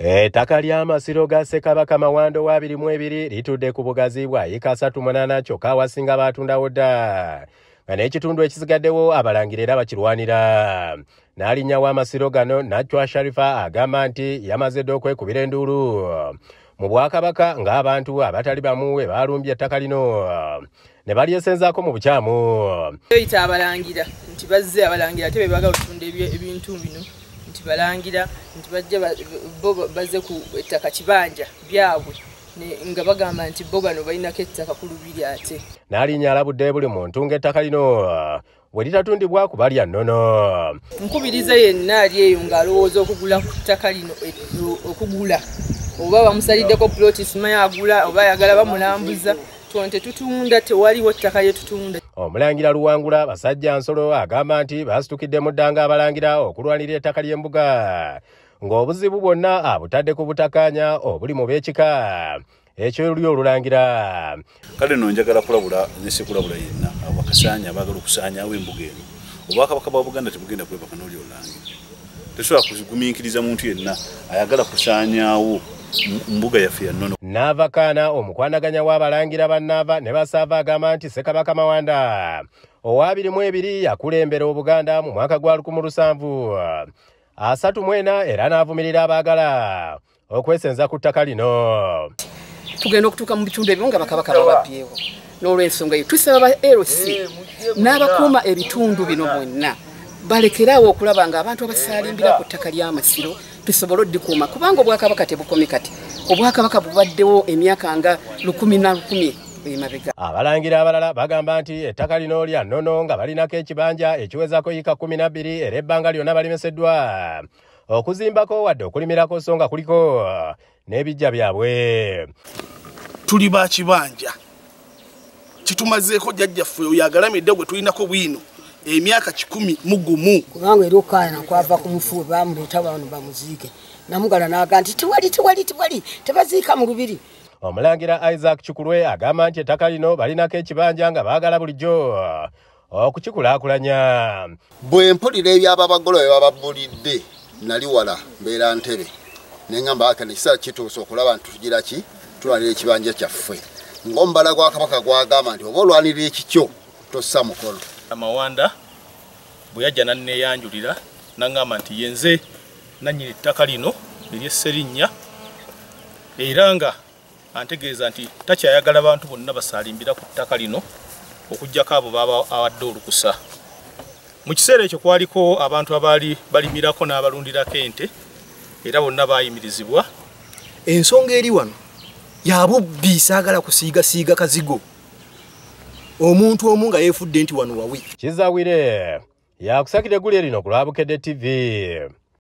Eh, ettaka ly'amasiro ga ssekabaka mawando wa 22 litudde ku bugazi bwa yika 38 kyokka awasinga baatundawo dda nga n'ekitundu ekisigaddewo abalangira era bakirwanira n'alinnyawo amasiro gano nachwa sharifa agamba nti yamaze dda okwekubira enduulu mu bwakabaka ng'abantu abatali bamu we baalumbye ettaka lino ne balyesenzaako mu bukyamu oyita abalangira nti bazze abalangira te bebagala otunda ebintu bino nti balangira nti bajja bo baze ku ettaka kibanja byabwe nga bagamba nti bo bano balinako ettaka ku lubiri ate naalinnya alabudde buli muntu ng'ettaka lino bwe litatundibwaku balya nnono nkubiriza yenna ali eyo ng'alowooza okugula ku ttaka lino e, okugula oba bamusaliddeko pulotisimayagula oba ayagala bamulambuza twono tetutunda tewaliwo ttaka lyetutunda omulangira luwangula basajja nsolo agamba nti basitukidde mu ddanga abalangira okulwanira ettaka ly'embuga ng'obuzibu bwonna abutadde ku butakaanya obuli mu b'ekika ekyoly olulangira kale no njagala kulabula nesikulabula yenna abakasanya abagala okusanyawo embuga eno obwakabaka bwa buganda tebugenda kwebaka noli olulangira tesobola kuguminkiriza muntu yenna ayagala kusanyawo mbuga yaffe yannono Nava Kana omukwanaganya w'abalangira bannaava ne basaava agamba nti Ssekabaka Mawanda owaabiri mu ebiri yakulembera Obuganda mu mwaka gwa lukumi lusanvu asatu mwena era n'avumirira abaagala okwesenza ku ttaka lino. Tugenda okutuuka mu bitundu ebimu nga bakabaka babapyewo n'olw'ensonga eyo tusaba ba LC eh, n'abakuuma ebitundu bino mwenna balekerawo okulaba ng'abantu abasaalimbira ku ttaka ly'amasiro tusobole oddikuuma kubanga obwakabaka tebukomi kati. obwakabaka bubaddewo emyaka nga lukumi na lukumi abalangira abalala bagamba nti ettaka lino lya nnono nga balinako ekibanja ekiwezako yika 12 era ebbanga lyonna balemeseddwa okuzimbako wadde okulimirako so nga kuliko n'ebijja byabwe tuli ba kibanja kitumazeeko jjajjaffe oyo agalamidde gwe tulinako bwino emyaka kikumi mugumu kubanga era okaana kwava ku mufuwe bamuleeta bantu bamuziike namugala naga nti tiwali tiwali tiwali tebaziika mu lubiri omulangira isaac kikulwe agamba nti ettaka lino balinako ekibanja nga baagala bulijjo okukikulaakulanya bwe mpulira ebyaba bagolo bye bababulidde nali wala mbeera ntebe naye ngamba akana ekiseera kituuse okulaba nti tugira ki tulwanira ekibanja kyaffe ng'omubala gwa kabaka gwagamba nti oba olwanirira ekikyo tossa mukolo amawanda bweyajja nanneeyanjulira naŋŋamba nti yenze nanyini ettaka lino eryesserinnya era nga antegeeza nti takyayagala bantu bonna basalimbira ku ttaka lino okugjako abo baba awadde olukusa mu kiseera ekyo kwaliko abantu abaali balimirako n'abalundirako ente era bonna baayimirizibwa ensonga eri wano yabubbi saagala kusiigasiiga kazigo omuntu omu nga yeefudde nti wano wawi kizawire yakusakire gulya lino kulwabukedde tv